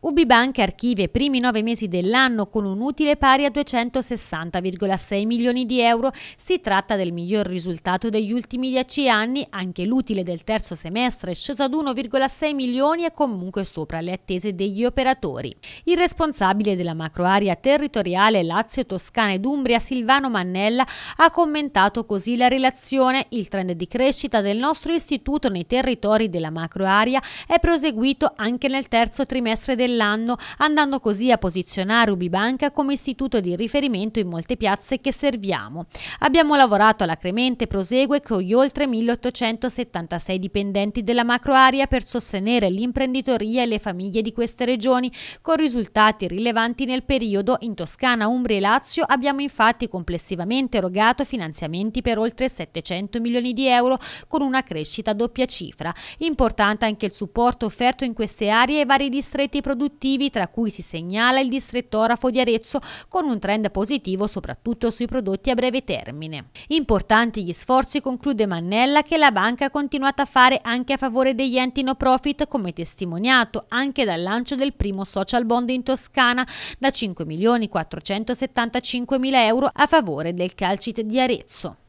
UbiBank archivia i primi nove mesi dell'anno con un utile pari a 260,6 milioni di euro. Si tratta del miglior risultato degli ultimi dieci anni, anche l'utile del terzo semestre è sceso ad 1,6 milioni e comunque sopra le attese degli operatori. Il responsabile della macroarea territoriale Lazio, Toscana ed Umbria, Silvano Mannella, ha commentato così la relazione. Il trend di crescita del nostro istituto nei territori della macroarea è proseguito anche nel terzo trimestre dell'anno dell'anno, andando così a posizionare Ubibanca come istituto di riferimento in molte piazze che serviamo. Abbiamo lavorato alla Prosegue con gli oltre 1876 dipendenti della macroarea per sostenere l'imprenditoria e le famiglie di queste regioni, con risultati rilevanti nel periodo in Toscana, Umbria e Lazio abbiamo infatti complessivamente erogato finanziamenti per oltre 700 milioni di euro con una crescita a doppia cifra. Importante anche il supporto offerto in queste aree ai vari distretti produttivi produttivi, tra cui si segnala il distretto orafo di Arezzo con un trend positivo soprattutto sui prodotti a breve termine. Importanti gli sforzi, conclude Mannella, che la banca ha continuato a fare anche a favore degli enti no profit, come testimoniato anche dal lancio del primo social bond in Toscana da 5.475.000 euro a favore del Calcit di Arezzo.